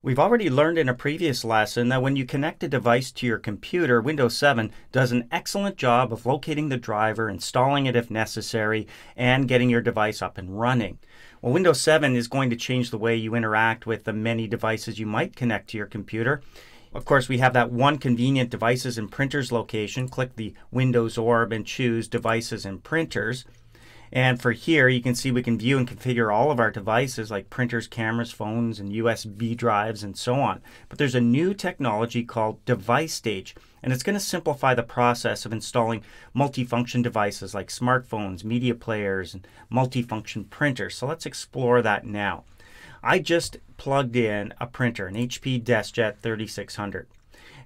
We've already learned in a previous lesson that when you connect a device to your computer, Windows 7 does an excellent job of locating the driver, installing it if necessary, and getting your device up and running. Well, Windows 7 is going to change the way you interact with the many devices you might connect to your computer. Of course, we have that one convenient devices and printers location. Click the Windows orb and choose devices and printers. And for here, you can see we can view and configure all of our devices like printers, cameras, phones, and USB drives and so on. But there's a new technology called Device Stage and it's going to simplify the process of installing multifunction devices like smartphones, media players, and multifunction printers. So let's explore that now. I just plugged in a printer, an HP DeskJet 3600.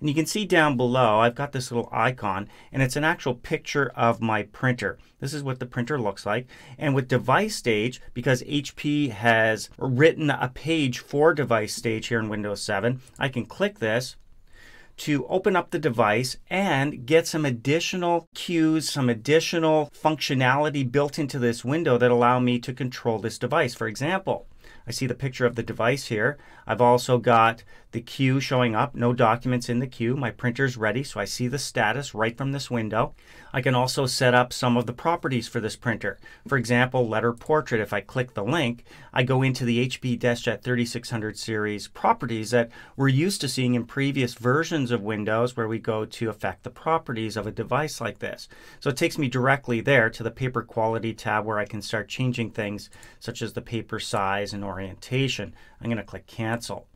And you can see down below, I've got this little icon and it's an actual picture of my printer. This is what the printer looks like. And with device stage, because HP has written a page for device stage here in Windows 7, I can click this to open up the device and get some additional cues, some additional functionality built into this window that allow me to control this device. For example, I see the picture of the device here. I've also got the queue showing up, no documents in the queue. My printer's ready, so I see the status right from this window. I can also set up some of the properties for this printer. For example, letter portrait, if I click the link, I go into the HP DeskJet 3600 series properties that we're used to seeing in previous versions of Windows where we go to affect the properties of a device like this. So it takes me directly there to the paper quality tab where I can start changing things such as the paper size size orientation. I'm going to click cancel.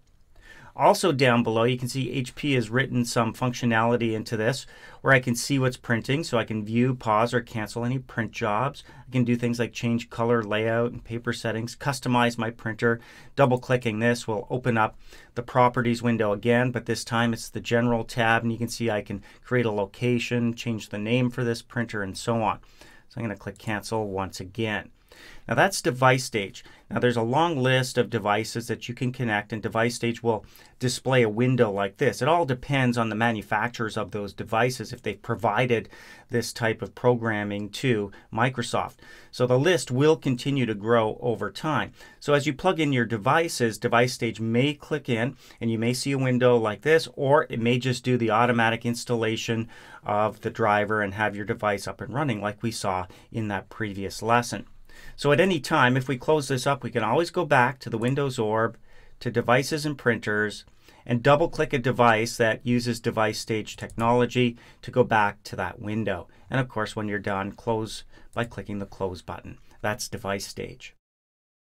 Also down below, you can see HP has written some functionality into this where I can see what's printing. So I can view, pause, or cancel any print jobs. I can do things like change color, layout, and paper settings, customize my printer. Double clicking this will open up the properties window again, but this time it's the general tab. And you can see I can create a location, change the name for this printer, and so on. So I'm going to click cancel once again. Now that's device stage. Now there's a long list of devices that you can connect and device stage will display a window like this. It all depends on the manufacturers of those devices if they've provided this type of programming to Microsoft. So the list will continue to grow over time. So as you plug in your devices, device stage may click in and you may see a window like this or it may just do the automatic installation of the driver and have your device up and running like we saw in that previous lesson. So at any time, if we close this up, we can always go back to the Windows orb, to devices and printers, and double click a device that uses device stage technology to go back to that window. And of course, when you're done, close by clicking the close button. That's device stage.